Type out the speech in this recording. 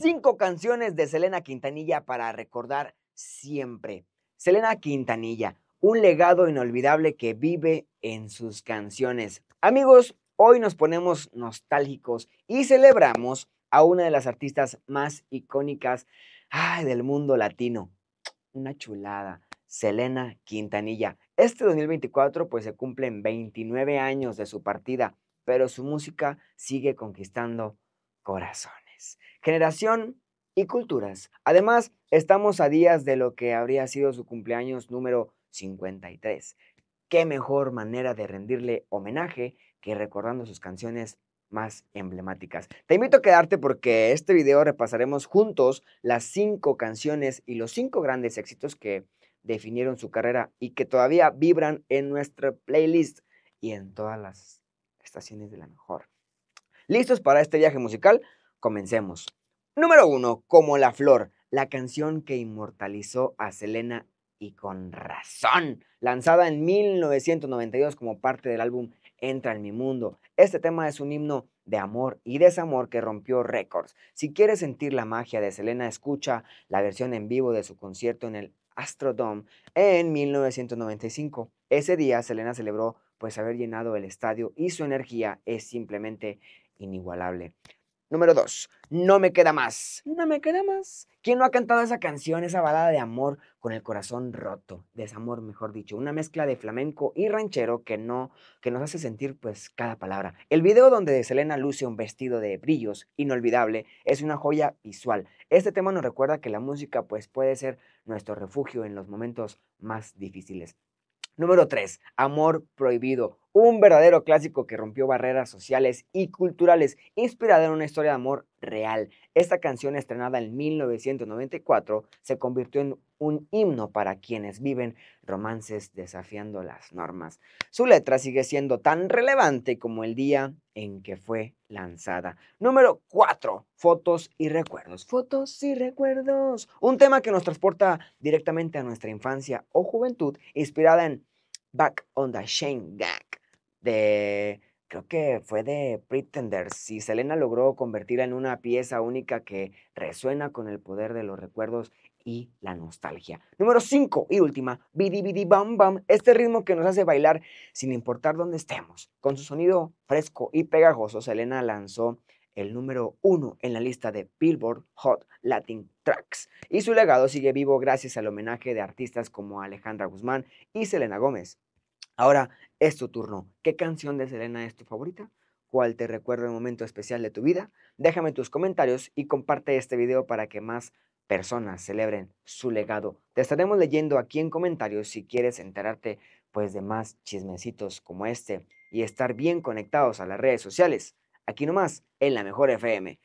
cinco canciones de Selena Quintanilla para recordar siempre. Selena Quintanilla, un legado inolvidable que vive en sus canciones. Amigos, hoy nos ponemos nostálgicos y celebramos a una de las artistas más icónicas del mundo latino. Una chulada, Selena Quintanilla. Este 2024 pues se cumplen 29 años de su partida, pero su música sigue conquistando corazones generación y culturas. Además, estamos a días de lo que habría sido su cumpleaños número 53. Qué mejor manera de rendirle homenaje que recordando sus canciones más emblemáticas. Te invito a quedarte porque este video repasaremos juntos las cinco canciones y los cinco grandes éxitos que definieron su carrera y que todavía vibran en nuestra playlist y en todas las estaciones de la mejor. ¿Listos para este viaje musical? Comencemos. Número uno, Como la Flor, la canción que inmortalizó a Selena y con razón, lanzada en 1992 como parte del álbum Entra en mi mundo. Este tema es un himno de amor y desamor que rompió récords. Si quieres sentir la magia de Selena, escucha la versión en vivo de su concierto en el Astrodome en 1995. Ese día Selena celebró pues haber llenado el estadio y su energía es simplemente inigualable. Número 2. No me queda más. No me queda más. ¿Quién no ha cantado esa canción, esa balada de amor con el corazón roto? Desamor, mejor dicho. Una mezcla de flamenco y ranchero que, no, que nos hace sentir pues cada palabra. El video donde Selena luce un vestido de brillos inolvidable es una joya visual. Este tema nos recuerda que la música pues puede ser nuestro refugio en los momentos más difíciles. Número 3. Amor prohibido. Un verdadero clásico que rompió barreras sociales y culturales, inspirada en una historia de amor real. Esta canción, estrenada en 1994, se convirtió en un himno para quienes viven romances desafiando las normas. Su letra sigue siendo tan relevante como el día en que fue lanzada. Número 4. Fotos y recuerdos. Fotos y recuerdos. Un tema que nos transporta directamente a nuestra infancia o juventud, inspirada en Back on the Shane Gag de creo que fue de Pretenders y Selena logró convertirla en una pieza única que resuena con el poder de los recuerdos y la nostalgia. Número 5 y última, Bidi Bidi Bam Bam, este ritmo que nos hace bailar sin importar dónde estemos. Con su sonido fresco y pegajoso, Selena lanzó el número uno en la lista de Billboard Hot Latin Tracks. Y su legado sigue vivo gracias al homenaje de artistas como Alejandra Guzmán y Selena Gómez. Ahora es tu turno. ¿Qué canción de Selena es tu favorita? ¿Cuál te recuerda un momento especial de tu vida? Déjame tus comentarios y comparte este video para que más personas celebren su legado. Te estaremos leyendo aquí en comentarios si quieres enterarte pues de más chismecitos como este y estar bien conectados a las redes sociales aquí nomás, en la mejor FM.